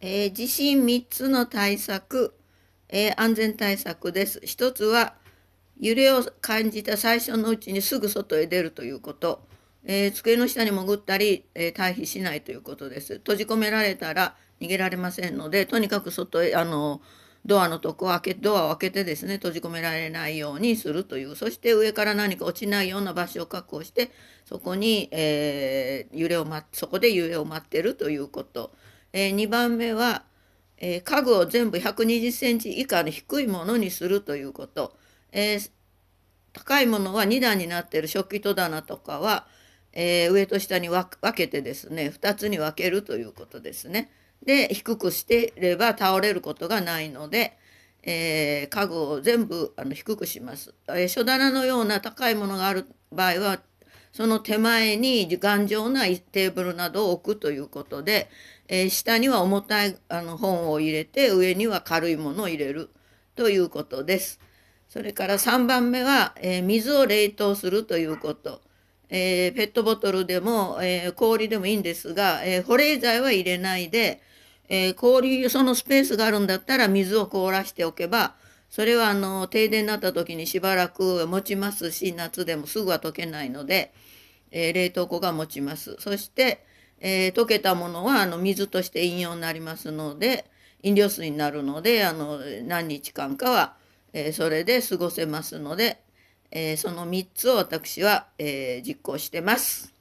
えー、地震3つの対策、えー、安全対策です。1つは揺れを感じた最初のうちにすぐ外へ出るということ、えー、机の下に潜ったり、え退避しないということです。閉じ込められたら逃げられませんのでとにかく外へあのドアのとこを開けドアを開けてですね閉じ込められないようにするというそして上から何か落ちないような場所を確保してそこに、えー、揺れを、ま、そこで揺れを待ってるということ。えー、2番目は、えー、家具を全部120センチ以下の低いものにするということ、えー、高いものは2段になっている食器戸棚とかは、えー、上と下に分けてですね2つに分けるということですね。で低くしていれば倒れることがないので、えー、家具を全部あの低くします、えー、書棚のような高いものがある場合はその手前に頑丈なテーブルなどを置くということで、えー、下には重たいあの本を入れて上には軽いものを入れるということです。それから3番目は、えー、水を冷凍するということ。えー、ペットボトルでも、えー、氷でもいいんですが、え保冷剤は入れないで、え氷そのスペースがあるんだったら水を凍らしておけばそれはあの停電になった時にしばらく持ちますし夏でもすぐは溶けないので、えー、冷凍庫が持ちますそして、えー、溶けたものはあの水として飲用になりますので飲料水になるのであの何日間かは、えー、それで過ごせますので、えその3つを私は、え実行してます。